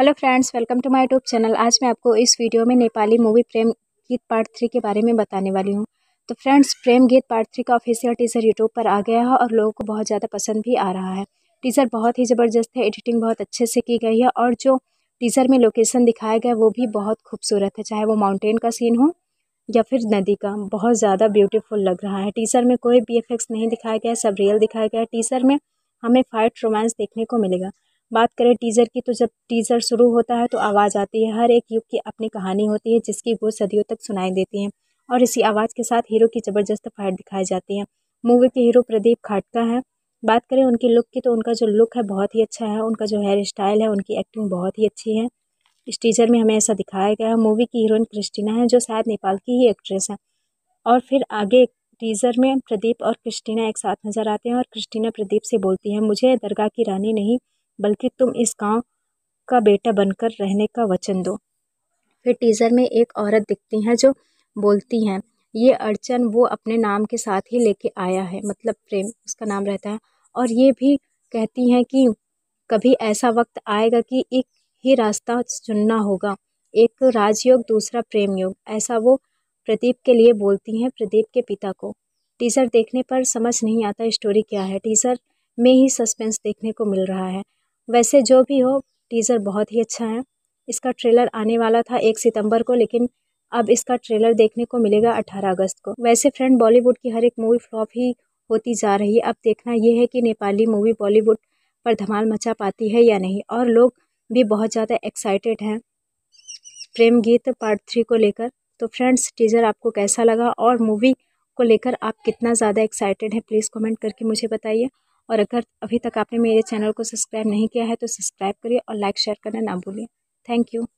hello friends welcome to my YouTube channel आज मैं आपको इस वीडियो में नेपाली मूवी प्रेम गीत पार्ट थ्री के बारे में बताने वाली हूँ तो friends Prem Geet part three का ऑफिशियल टीज़र यूट्यूब पर आ गया है और लोगों को बहुत ज़्यादा पसंद भी आ रहा है टीज़र बहुत ही ज़बरदस्त है एडिटिंग बहुत अच्छे से की गई है और जो टीज़र में लोकेसन दिखाया गया वो भी बहुत खूबसूरत है चाहे वो माउंटेन का सीन हो या फिर नदी का बहुत ज़्यादा ब्यूटीफुल लग रहा है टीज़र में कोई बी नहीं दिखाया गया सब रियल दिखाया गया टीज़र में हमें फाइट रोमांस देखने को मिलेगा बात करें टीज़र की तो जब टीज़र शुरू होता है तो आवाज़ आती है हर एक युग की अपनी कहानी होती है जिसकी वो सदियों तक सुनाई देती है और इसी आवाज़ के साथ हीरो की ज़बरदस्त फाइट दिखाई जाती है मूवी के हीरो प्रदीप खाटका हैं बात करें उनकी लुक की तो उनका जो लुक है बहुत ही अच्छा है उनका जो हेयर स्टाइल है उनकी एक्टिंग बहुत ही अच्छी है इस टीजर में हमें ऐसा दिखाया गया है मूवी की हीरोइन क्रिस्टीना है जो शायद नेपाल की ही एक्ट्रेस है और फिर आगे टीजर में प्रदीप और क्रिस्टीना एक साथ नज़र आते हैं और क्रिस्टीना प्रदीप से बोलती है मुझे दरगाह की रानी नहीं बल्कि तुम इस गाँव का बेटा बनकर रहने का वचन दो फिर टीज़र में एक औरत दिखती हैं जो बोलती हैं ये अर्चन वो अपने नाम के साथ ही लेके आया है मतलब प्रेम उसका नाम रहता है और ये भी कहती हैं कि कभी ऐसा वक्त आएगा कि एक ही रास्ता चुनना होगा एक राजयोग दूसरा प्रेम योग ऐसा वो प्रदीप के लिए बोलती हैं प्रदीप के पिता को टीज़र देखने पर समझ नहीं आता स्टोरी क्या है टीज़र में ही सस्पेंस देखने को मिल रहा है वैसे जो भी हो टीज़र बहुत ही अच्छा है इसका ट्रेलर आने वाला था एक सितंबर को लेकिन अब इसका ट्रेलर देखने को मिलेगा अठारह अगस्त को वैसे फ्रेंड बॉलीवुड की हर एक मूवी फ्लॉप ही होती जा रही है अब देखना यह है कि नेपाली मूवी बॉलीवुड पर धमाल मचा पाती है या नहीं और लोग भी बहुत ज़्यादा एक्साइटेड हैं प्रेम गीत पार्ट थ्री को लेकर तो फ्रेंड्स टीज़र आपको कैसा लगा और मूवी को लेकर आप कितना ज़्यादा एक्साइटेड हैं प्लीज़ कमेंट करके मुझे बताइए और अगर अभी तक आपने मेरे चैनल को सब्सक्राइब नहीं किया है तो सब्सक्राइब करिए और लाइक शेयर करना ना भूलिए थैंक यू